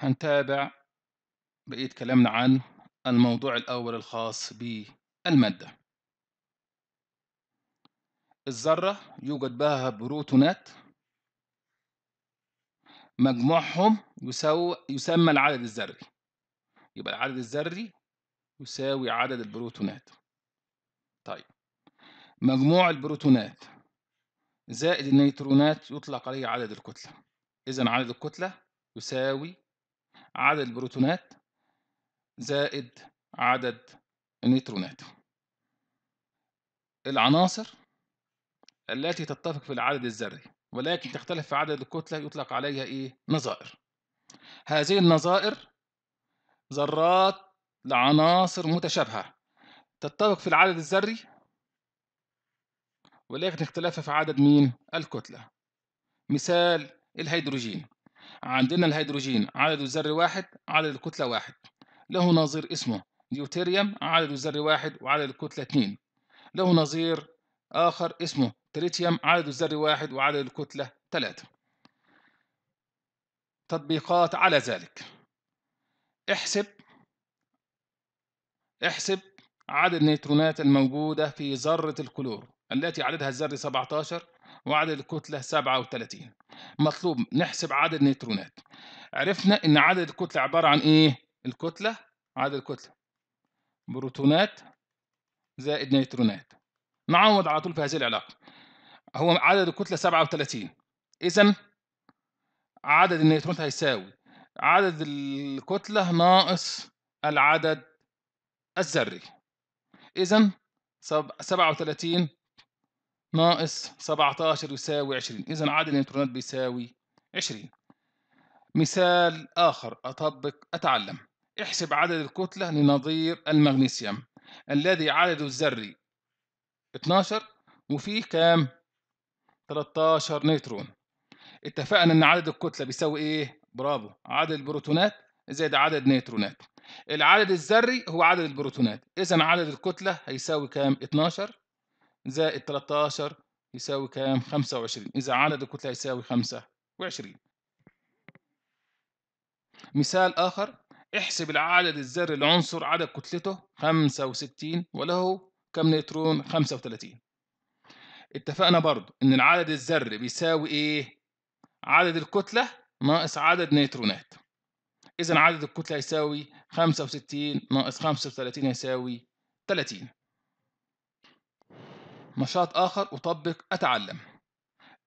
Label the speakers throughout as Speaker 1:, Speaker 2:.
Speaker 1: هنتابع بقية كلامنا عن الموضوع الأول الخاص بالمادة الذرة يوجد بها بروتونات مجموعهم يساوي يسمى العدد الذري يبقى العدد الذري يساوي عدد البروتونات طيب مجموع البروتونات زائد النيترونات يطلق عليه عدد الكتلة إذا عدد الكتلة يساوي عدد البروتونات زائد عدد النيوترونات العناصر التي تتفق في العدد الذري ولكن تختلف في عدد الكتلة يطلق عليها إيه؟ نظائر هذه النظائر ذرات لعناصر متشابهة تتفق في العدد الذري ولكن اختلافها في عدد مين؟ الكتلة مثال الهيدروجين عندنا الهيدروجين عدد الذر واحد عدد الكتلة واحد له نظير اسمه ديوتيريوم عدد الذر واحد وعدد الكتلة اتنين له نظير آخر اسمه تريتيوم عدد الذر واحد وعدد الكتلة تلاتة تطبيقات على ذلك احسب احسب عدد النيوترونات الموجودة في ذرة الكلور التي عددها الذري 17 وعدد الكتلة 37 مطلوب نحسب عدد النيوترونات عرفنا إن عدد الكتلة عبارة عن إيه؟ الكتلة عدد الكتلة بروتونات زائد نيترونات نعوض على طول في هذه العلاقة هو عدد الكتلة 37 إذا عدد النيوترونات هيساوي عدد الكتلة ناقص العدد الذري إذا 37 ناقص 17 يساوي 20 إذا عدد الإلكترونات بيساوي 20 مثال آخر أطبق أتعلم احسب عدد الكتلة لنظير المغنيسيوم الذي عدده الذري 12 وفيه كام 13 نيوترون اتفقنا ان عدد الكتله بيساوي ايه برافو عدد البروتونات زائد عدد نيوترونات العدد الذري هو عدد البروتونات اذا عدد الكتله هيساوي كام 12 زائد 13 يساوي كام 25 إذا عدد الكتلة يساوي 25 مثال آخر احسب العدد الذري لعنصر عدد كتلته 65 وله كم نيترون 35 اتفقنا برضو ان العدد الذري بيساوي ايه عدد الكتلة ناقص عدد نيترونات إذا عدد الكتلة يساوي 65 ناقص 35 يساوي 30 نشاط آخر أطبق أتعلم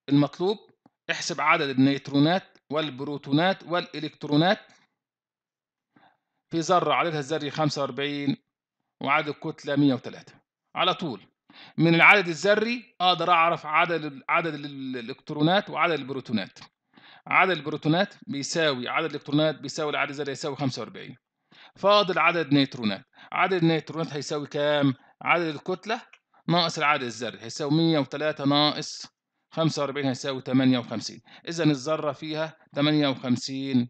Speaker 1: المطلوب احسب عدد النيترونات والبروتونات والإلكترونات في ذرة عددها الذري 45 وعدد الكتلة 103 على طول من العدد الذري أقدر أعرف عدد عدد الإلكترونات وعدد البروتونات عدد البروتونات بيساوي عدد الإلكترونات بيساوي العدد الذري هيساوي 45 فاضل عدد نيترونات عدد النيترونات هيساوي كام؟ عدد الكتلة ناقص العدد الذري هيساوي 103 ناقص 45 هيساوي 58 إذا الذرة فيها 58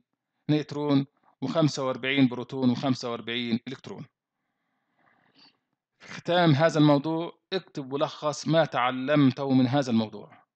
Speaker 1: نيترون و45 بروتون و45 إلكترون في ختام هذا الموضوع اكتب ولخص ما تعلمته من هذا الموضوع